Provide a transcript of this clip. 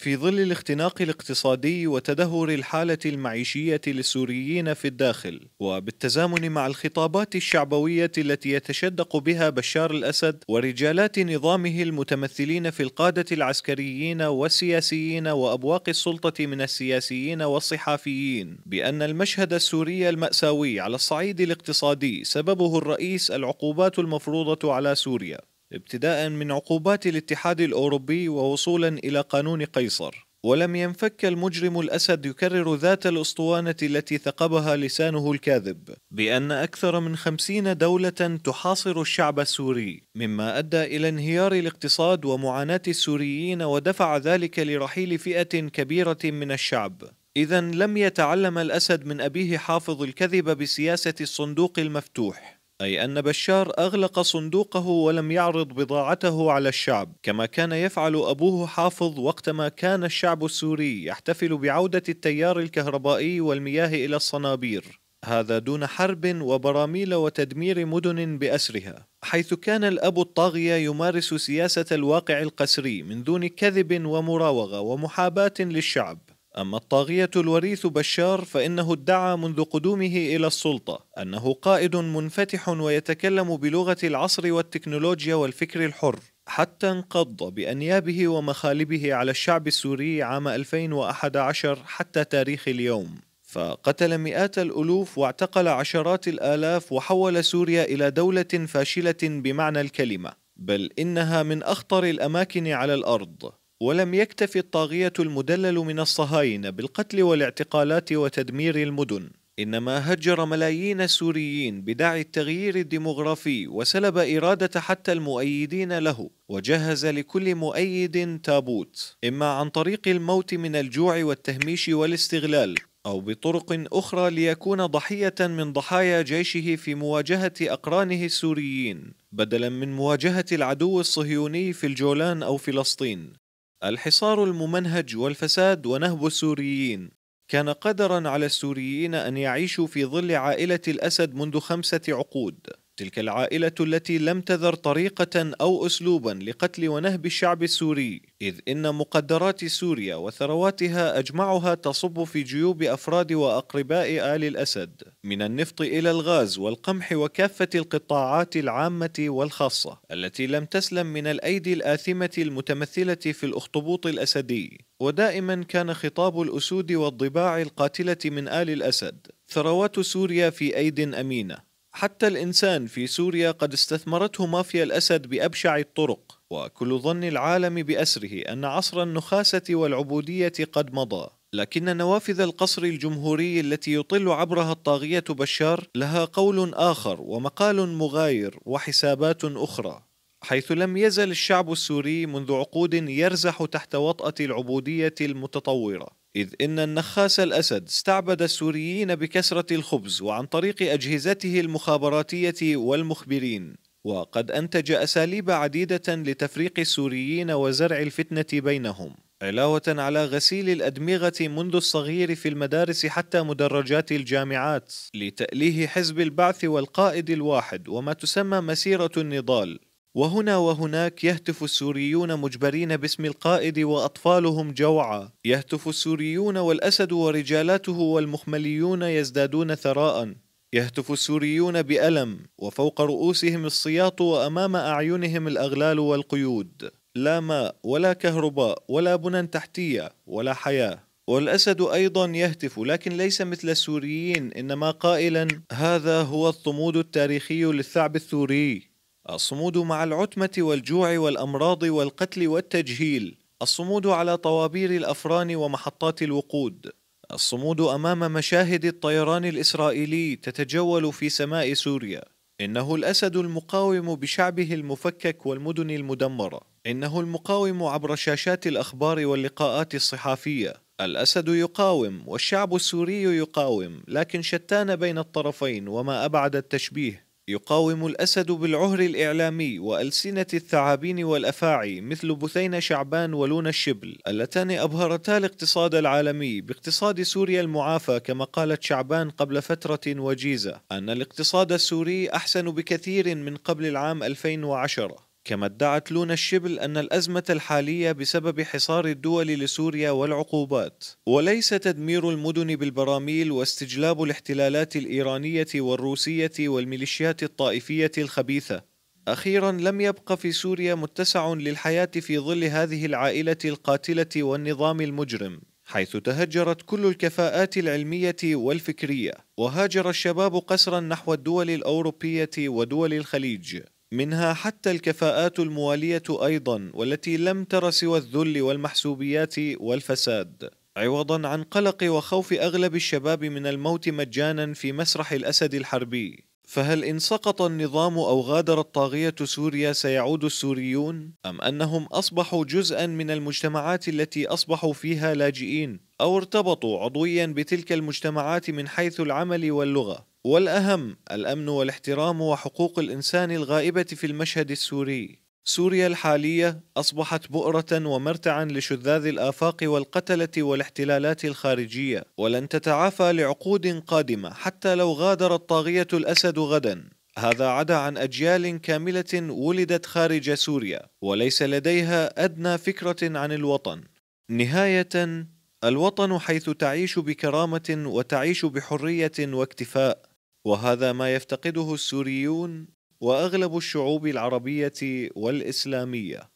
في ظل الاختناق الاقتصادي وتدهور الحالة المعيشية للسوريين في الداخل، وبالتزامن مع الخطابات الشعبوية التي يتشدق بها بشار الأسد ورجالات نظامه المتمثلين في القادة العسكريين والسياسيين وأبواق السلطة من السياسيين والصحافيين، بأن المشهد السوري المأساوي على الصعيد الاقتصادي سببه الرئيس العقوبات المفروضة على سوريا، ابتداء من عقوبات الاتحاد الأوروبي ووصولا إلى قانون قيصر ولم ينفك المجرم الأسد يكرر ذات الأسطوانة التي ثقبها لسانه الكاذب بأن أكثر من خمسين دولة تحاصر الشعب السوري مما أدى إلى انهيار الاقتصاد ومعاناة السوريين ودفع ذلك لرحيل فئة كبيرة من الشعب إذا لم يتعلم الأسد من أبيه حافظ الكذب بسياسة الصندوق المفتوح أي أن بشار أغلق صندوقه ولم يعرض بضاعته على الشعب كما كان يفعل أبوه حافظ وقتما كان الشعب السوري يحتفل بعودة التيار الكهربائي والمياه إلى الصنابير هذا دون حرب وبراميل وتدمير مدن بأسرها حيث كان الأب الطاغية يمارس سياسة الواقع القسري من دون كذب ومراوغة ومحاباة للشعب أما الطاغية الوريث بشار فإنه ادعى منذ قدومه إلى السلطة أنه قائد منفتح ويتكلم بلغة العصر والتكنولوجيا والفكر الحر حتى انقض بأنيابه ومخالبه على الشعب السوري عام 2011 حتى تاريخ اليوم فقتل مئات الألوف واعتقل عشرات الآلاف وحول سوريا إلى دولة فاشلة بمعنى الكلمة بل إنها من أخطر الأماكن على الأرض ولم يكتف الطاغية المدلل من الصهاينة بالقتل والاعتقالات وتدمير المدن إنما هجر ملايين السوريين بدعي التغيير الديمغرافي وسلب إرادة حتى المؤيدين له وجهز لكل مؤيد تابوت إما عن طريق الموت من الجوع والتهميش والاستغلال أو بطرق أخرى ليكون ضحية من ضحايا جيشه في مواجهة أقرانه السوريين بدلا من مواجهة العدو الصهيوني في الجولان أو فلسطين الحصار الممنهج والفساد ونهب السوريين كان قدرا على السوريين أن يعيشوا في ظل عائلة الأسد منذ خمسة عقود تلك العائلة التي لم تذر طريقة أو أسلوبا لقتل ونهب الشعب السوري إذ إن مقدرات سوريا وثرواتها أجمعها تصب في جيوب أفراد وأقرباء آل الأسد من النفط إلى الغاز والقمح وكافة القطاعات العامة والخاصة التي لم تسلم من الأيدي الآثمة المتمثلة في الأخطبوط الأسدي ودائما كان خطاب الأسود والضباع القاتلة من آل الأسد ثروات سوريا في أيد أمينة حتى الإنسان في سوريا قد استثمرته مافيا الأسد بأبشع الطرق وكل ظن العالم بأسره أن عصر النخاسة والعبودية قد مضى لكن نوافذ القصر الجمهوري التي يطل عبرها الطاغية بشار لها قول آخر ومقال مغاير وحسابات أخرى حيث لم يزل الشعب السوري منذ عقود يرزح تحت وطأة العبودية المتطورة إذ إن النخاس الأسد استعبد السوريين بكسرة الخبز وعن طريق أجهزته المخابراتية والمخبرين وقد أنتج أساليب عديدة لتفريق السوريين وزرع الفتنة بينهم علاوة على غسيل الأدمغة منذ الصغير في المدارس حتى مدرجات الجامعات لتأليه حزب البعث والقائد الواحد وما تسمى مسيرة النضال وهنا وهناك يهتف السوريون مجبرين باسم القائد واطفالهم جوعا يهتف السوريون والاسد ورجالاته والمخمليون يزدادون ثراء يهتف السوريون بالم وفوق رؤوسهم السياط وامام اعينهم الاغلال والقيود لا ماء ولا كهرباء ولا بنى تحتيه ولا حياه والأسد أيضا يهتف لكن ليس مثل السوريين إنما قائلا هذا هو الصمود التاريخي للثعب الثوري الصمود مع العتمة والجوع والأمراض والقتل والتجهيل الصمود على طوابير الأفران ومحطات الوقود الصمود أمام مشاهد الطيران الإسرائيلي تتجول في سماء سوريا إنه الأسد المقاوم بشعبه المفكك والمدن المدمرة إنه المقاوم عبر شاشات الأخبار واللقاءات الصحافية الأسد يقاوم والشعب السوري يقاوم لكن شتان بين الطرفين وما أبعد التشبيه يقاوم الأسد بالعهر الإعلامي وألسنة الثعابين والأفاعي مثل بثينة شعبان ولونا الشبل اللتان أبهرتا الاقتصاد العالمي باقتصاد سوريا المعافى كما قالت شعبان قبل فترة وجيزة أن الاقتصاد السوري أحسن بكثير من قبل العام 2010 كما ادعت لونا الشبل أن الأزمة الحالية بسبب حصار الدول لسوريا والعقوبات وليس تدمير المدن بالبراميل واستجلاب الاحتلالات الإيرانية والروسية والميليشيات الطائفية الخبيثة أخيرا لم يبق في سوريا متسع للحياة في ظل هذه العائلة القاتلة والنظام المجرم حيث تهجرت كل الكفاءات العلمية والفكرية وهاجر الشباب قسرا نحو الدول الأوروبية ودول الخليج منها حتى الكفاءات الموالية أيضا والتي لم تر سوى الذل والمحسوبيات والفساد عوضا عن قلق وخوف أغلب الشباب من الموت مجانا في مسرح الأسد الحربي فهل إن سقط النظام أو غادر الطاغيه سوريا سيعود السوريون؟ أم أنهم أصبحوا جزءا من المجتمعات التي أصبحوا فيها لاجئين؟ أو ارتبطوا عضويا بتلك المجتمعات من حيث العمل واللغة؟ والأهم الأمن والاحترام وحقوق الإنسان الغائبة في المشهد السوري سوريا الحالية أصبحت بؤرة ومرتعا لشذاذ الآفاق والقتلة والاحتلالات الخارجية ولن تتعافى لعقود قادمة حتى لو غادر الطاغية الأسد غدا هذا عدا عن أجيال كاملة ولدت خارج سوريا وليس لديها أدنى فكرة عن الوطن نهاية الوطن حيث تعيش بكرامة وتعيش بحرية واكتفاء وهذا ما يفتقده السوريون واغلب الشعوب العربيه والاسلاميه